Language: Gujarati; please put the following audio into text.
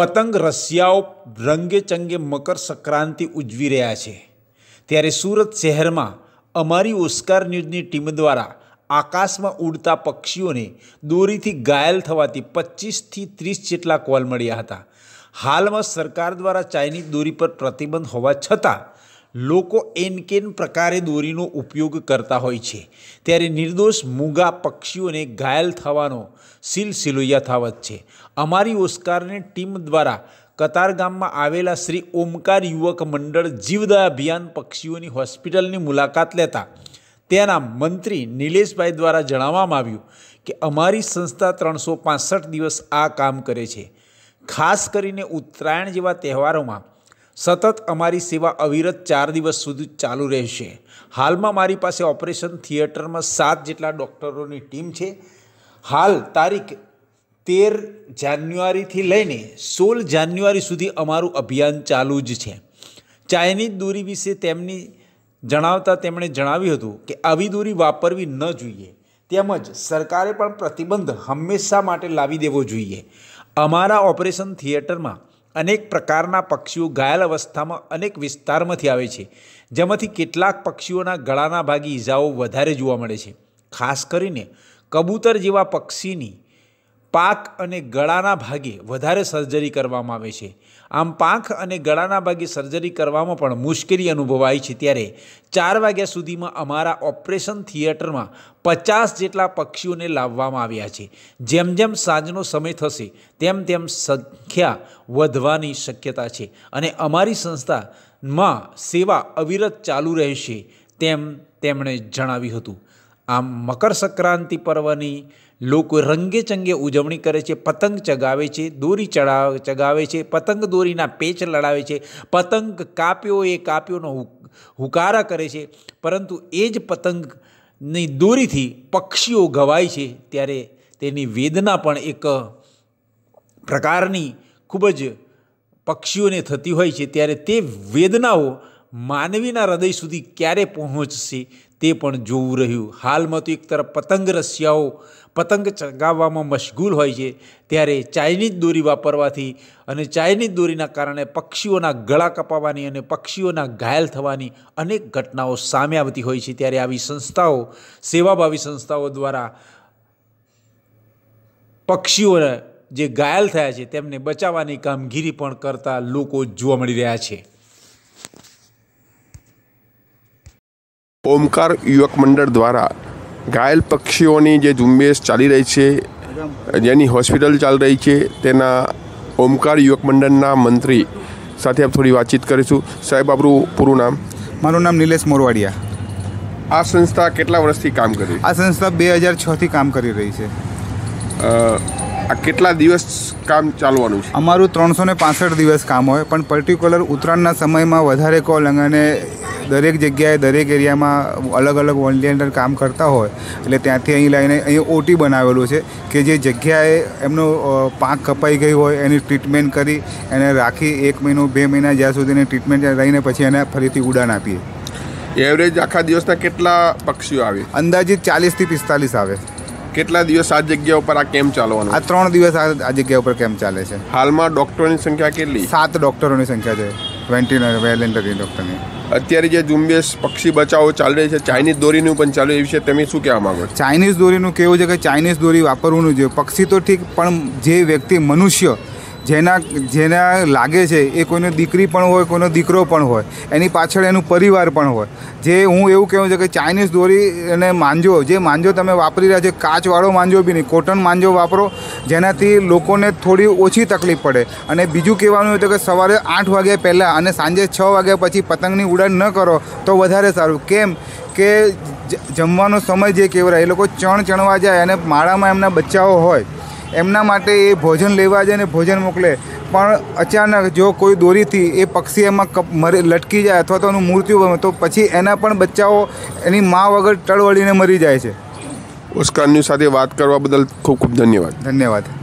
પતંગ રસિયાઓ રંગે ચંગે મકર સંક્રાંતિ ઉજવી રહ્યા છે ત્યારે સુરત શહેરમાં અમારી ઓસ્કાર ન્યૂઝની ટીમ દ્વારા આકાશમાં ઉડતા પક્ષીઓને દોરીથી ઘાયલ થવાથી પચીસથી ત્રીસ જેટલા કોલ મળ્યા હતા હાલમાં સરકાર દ્વારા ચાઇનીઝ દોરી પર પ્રતિબંધ હોવા છતાં લોકો એનકેન પ્રકારે દોરીનો ઉપયોગ કરતા હોય છે ત્યારે નિર્દોષ મૂંગા પક્ષીઓને ઘાયલ થવાનો સિલસિલો યથાવત છે અમારી ઓસ્કારની ટીમ દ્વારા કતાર ગામમાં આવેલા શ્રી ઓમકાર યુવક મંડળ જીવદા અભિયાન પક્ષીઓની હોસ્પિટલની મુલાકાત લેતા તેના મંત્રી નિલેશભાઈ દ્વારા જણાવવામાં આવ્યું કે અમારી સંસ્થા ત્રણસો દિવસ આ કામ કરે છે ખાસ કરીને ઉત્તરાયણ જેવા તહેવારોમાં સતત અમારી સેવા અવિરત ચાર દિવસ સુધી ચાલુ રહેશે હાલમાં મારી પાસે ઓપરેશન થિયેટરમાં સાત જેટલા ડૉક્ટરોની ટીમ છે હાલ તારીખ તેર જાન્યુઆરીથી લઈને સોળ જાન્યુઆરી સુધી અમારું અભિયાન ચાલુ જ છે ચાઇનીઝ દોરી વિશે તેમની જણાવતા તેમણે જણાવ્યું હતું કે આવી દોરી વાપરવી ન જોઈએ તેમજ સરકારે પણ પ્રતિબંધ હંમેશા માટે લાવી દેવો જોઈએ અમારા ઓપરેશન થિયેટરમાં અનેક પ્રકારના પક્ષીઓ ઘાયલ અવસ્થામાં અનેક વિસ્તારમાંથી આવે છે જેમાંથી કેટલાક પક્ષીઓના ગળાના ભાગે ઈજાઓ વધારે જોવા મળે છે ખાસ કરીને કબૂતર જેવા પક્ષીની પાક અને ગળાના ભાગે વધારે સર્જરી કરવામાં આવે છે આમ પાંખ અને ગળાના ભાગે સર્જરી કરવામાં પણ મુશ્કેલી અનુભવાય છે ત્યારે ચાર વાગ્યા સુધીમાં અમારા ઓપરેશન થિયેટરમાં પચાસ જેટલા પક્ષીઓને લાવવામાં આવ્યા છે જેમ જેમ સાંજનો સમય થશે તેમ તેમ સંખ્યા વધવાની શક્યતા છે અને અમારી સંસ્થામાં સેવા અવિરત ચાલુ રહેશે તેમ તેમણે જણાવ્યું હતું આમ મકર સંક્રાંતિ પર્વની લોકો રંગે ચંગે ઉજવણી કરે છે પતંગ ચગાવે છે દોરી ચડાવ ચગાવે છે પતંગ દોરીના પેચ લડાવે છે પતંગ કાપ્યો એ કાપ્યોનો હુકારા કરે છે પરંતુ એ જ પતંગની દોરીથી પક્ષીઓ ગવાય છે ત્યારે તેની વેદના પણ એક પ્રકારની ખૂબ જ પક્ષીઓને થતી હોય છે ત્યારે તે વેદનાઓ માનવીના હૃદય સુધી ક્યારે પહોંચશે તે પણ જોવું રહ્યું હાલમાં તો એક તરફ પતંગ રસિયાઓ પતંગ ચગાવવામાં મશગુલ હોય છે ત્યારે ચાઇનીઝ દોરી વાપરવાથી અને ચાઇનીઝ દોરીના કારણે પક્ષીઓના ગળા કપાવવાની અને પક્ષીઓના ઘાયલ થવાની અનેક ઘટનાઓ સામે આવતી હોય છે ત્યારે આવી સંસ્થાઓ સેવાભાવી સંસ્થાઓ દ્વારા પક્ષીઓને જે ઘાયલ થયા છે તેમને બચાવવાની કામગીરી પણ કરતા લોકો જોવા મળી રહ્યા છે ઓમકાર યુવક મંડળ દ્વારા ઘાયલ પક્ષીઓની જે ઝુંબેશ ચાલી રહી છે જેની હોસ્પિટલ ચાલી રહી છે તેના ઓમકાર યુવક મંડળના મંત્રી સાથે આપ થોડી વાતચીત કરીશું સાહેબ આપણું પૂરું નામ મારું નામ નિલેશ મોરવાડિયા આ સંસ્થા કેટલા વર્ષથી કામ કરી આ સંસ્થા બે હજાર છથી કામ કરી રહી છે આ કેટલા દિવસ કામ ચાલવાનું છે અમારું ત્રણસો ને દિવસ કામ હોય પણ પર્ટિક્યુલર ઉત્તરાયણના સમયમાં વધારે કોલ અને દરેક જગ્યાએ દરેક એરિયામાં અલગ અલગ વોલની અંદર કામ કરતા હોય એટલે ત્યાંથી અહીં લઈને અહીં ઓટી બનાવેલું છે કે જે જગ્યાએ એમનો પાક કપાઈ ગઈ હોય એની ટ્રીટમેન્ટ કરી એને રાખી એક મહિનો બે મહિના જ્યાં સુધી સુધીની ટ્રીટમેન્ટ રહીને પછી એને ફરીથી ઉડાન આપીએ એવરેજ આખા દિવસના કેટલા પક્ષીઓ આવે અંદાજિત ચાલીસથી પિસ્તાલીસ આવે કેટલા દિવસ આ જગ્યા ઉપર આ કેમ ચાલવાનો આ ત્રણ દિવસ આ જગ્યા ઉપર કેમ ચાલે છે હાલમાં ડૉક્ટરોની સંખ્યા કેટલી સાત ડૉક્ટરોની સંખ્યા છે વેન્ટિનર વેલેન્ટરી ડૉક્ટરની અત્યારે જે ઝુંબેશ પક્ષી બચાવો ચાલી રહી છે ચાઇનીઝ દોરીનું પણ ચાલુ એ વિશે તમે શું કહેવા માગો ચાઇનીઝ દોરીનું કેવું છે કે ચાઇનીઝ દોરી વાપરવાનું જોઈએ પક્ષી તો ઠીક પણ જે વ્યક્તિ મનુષ્ય જેના જેના લાગે છે એ કોઈનો દીકરી પણ હોય કોઈનો દીકરો પણ હોય એની પાછળ એનું પરિવાર પણ હોય જે હું એવું કહેવું છું કે ચાઇનીઝ દોરી અને માંજો જે માંજો તમે વાપરી રહ્યા છો કાચવાળો માંજો બી નહીં કોટન માંજો વાપરો જેનાથી લોકોને થોડી ઓછી તકલીફ પડે અને બીજું કહેવાનું હતું કે સવારે આઠ વાગ્યા પહેલાં અને સાંજે છ વાગ્યા પછી પતંગની ઉડાન ન કરો તો વધારે સારું કેમ કે જમવાનો સમય જે કહેવાય એ લોકો ચણ ચણવા જાય અને માળામાં એમના બચ્ચાઓ હોય એમના માટે એ ભોજન લેવા જાય ને ભોજન મોકલે પણ અચાનક જો કોઈ દોરીથી એ પક્ષી એમાં લટકી જાય અથવા તો એનું મૃત્યુ બને તો પછી એના પણ બચ્ચાઓ એની મા વગર ટળવળીને મરી જાય છે ઉસ્કાનની સાથે વાત કરવા બદલ ખૂબ ખૂબ ધન્યવાદ ધન્યવાદ